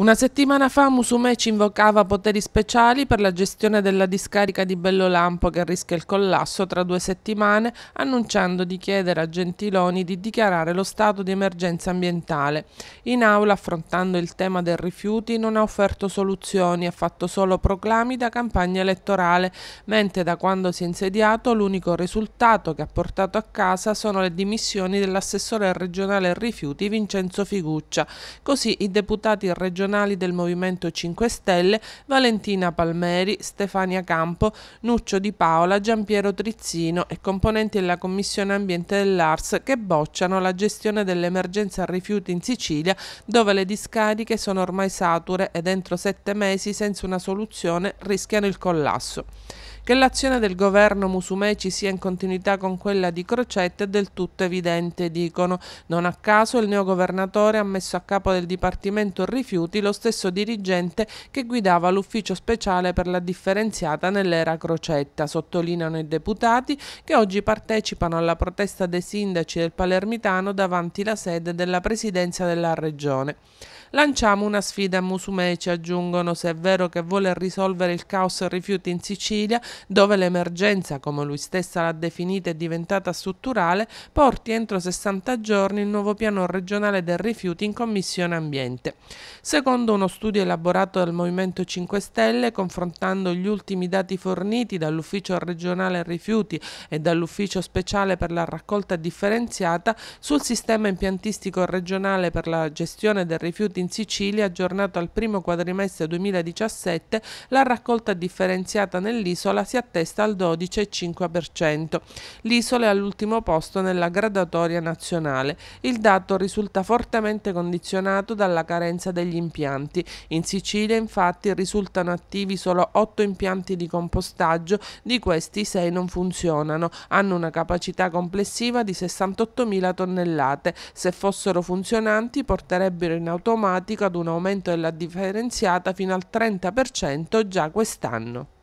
Una settimana fa Musumeci invocava poteri speciali per la gestione della discarica di Bellolampo che rischia il collasso tra due settimane, annunciando di chiedere a Gentiloni di dichiarare lo stato di emergenza ambientale. In aula, affrontando il tema dei rifiuti, non ha offerto soluzioni, ha fatto solo proclami da campagna elettorale, mentre da quando si è insediato l'unico risultato che ha portato a casa sono le dimissioni dell'assessore regionale rifiuti Vincenzo Figuccia. Così i deputati regionali nazionali del Movimento 5 Stelle Valentina Palmeri, Stefania Campo, Nuccio Di Paola, Giampiero Trizzino e componenti della Commissione Ambiente dell'Ars che bocciano la gestione dell'emergenza rifiuti in Sicilia dove le discariche sono ormai sature e entro sette mesi senza una soluzione rischiano il collasso. Che l'azione del governo Musumeci sia in continuità con quella di Crocetta è del tutto evidente, dicono. Non a caso il neogovernatore ha messo a capo del Dipartimento Rifiuti lo stesso dirigente che guidava l'ufficio speciale per la differenziata nell'era Crocetta, sottolineano i deputati che oggi partecipano alla protesta dei sindaci del Palermitano davanti la sede della Presidenza della Regione. Lanciamo una sfida a Musumeci, aggiungono, se è vero che vuole risolvere il caos rifiuti in Sicilia, dove l'emergenza, come lui stessa l'ha definita, è diventata strutturale, porti entro 60 giorni il nuovo piano regionale del rifiuti in Commissione Ambiente. Secondo uno studio elaborato dal Movimento 5 Stelle, confrontando gli ultimi dati forniti dall'Ufficio regionale rifiuti e dall'Ufficio speciale per la raccolta differenziata sul sistema impiantistico regionale per la gestione del rifiuti Monti in Sicilia aggiornato al primo quadrimestre 2017, la raccolta differenziata nell'isola si attesta al 12,5%. L'isola è all'ultimo posto nella gradatoria nazionale. Il dato risulta fortemente condizionato dalla carenza degli impianti. In Sicilia infatti risultano attivi solo 8 impianti di compostaggio, di questi 6 non funzionano. Hanno una capacità complessiva di 68.000 tonnellate. Se fossero funzionanti porterebbero in automatico automatico ad un aumento della differenziata fino al 30% già quest'anno.